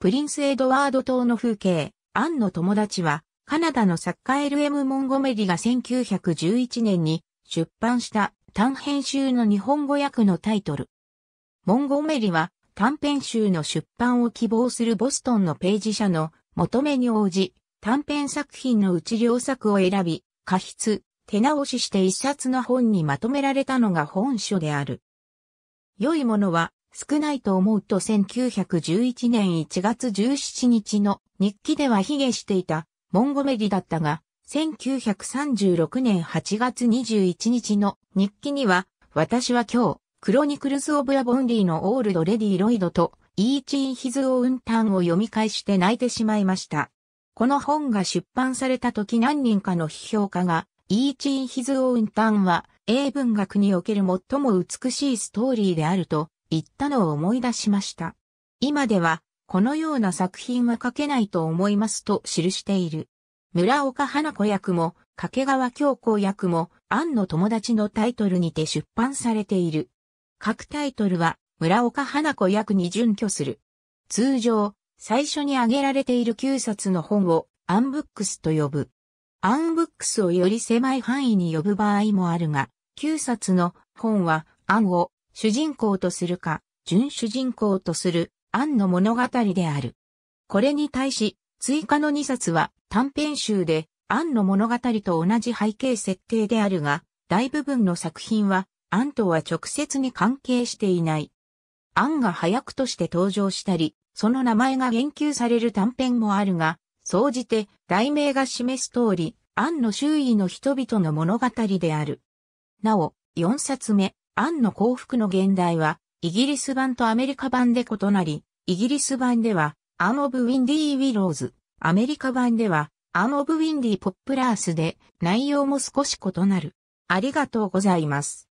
プリンス・エドワード島の風景、アンの友達は、カナダの作家 LM モンゴメリが1911年に出版した短編集の日本語訳のタイトル。モンゴメリは短編集の出版を希望するボストンのページ社の求めに応じ、短編作品のうち両作を選び、過筆、手直しして一冊の本にまとめられたのが本書である。良いものは少ないと思うと1911年1月17日の日記では卑下していたモンゴメリだったが、1936年8月21日の日記には、私は今日、クロニクルズ・オブ・ラ・ボンリーのオールド・レディ・ロイドと、イーチ・イン・ヒズ・オウンタンを読み返して泣いてしまいました。この本が出版された時何人かの批評家が、イーチ・イン・ヒズ・オウンタンは、英文学における最も美しいストーリーであると、言ったのを思い出しました。今では、このような作品は書けないと思いますと記している。村岡花子役も、掛川京子役も、庵の友達のタイトルにて出版されている。各タイトルは、村岡花子役に準拠する。通常、最初に挙げられている9冊の本を、アンブックスと呼ぶ。アンブックスをより狭い範囲に呼ぶ場合もあるが、9冊の本は、アンを主人公とするか、準主人公とする、アンの物語である。これに対し、追加の2冊は短編集で、アンの物語と同じ背景設定であるが、大部分の作品は、アンとは直接に関係していない。アンが早くとして登場したり、その名前が言及される短編もあるが、総じて題名が示す通り、アンの周囲の人々の物語である。なお、4冊目、アンの幸福の現代は、イギリス版とアメリカ版で異なり、イギリス版では、アン・オブ・ウィンディー・ウィローズ、アメリカ版では、アン・オブ・ウィンディポップラースで、内容も少し異なる。ありがとうございます。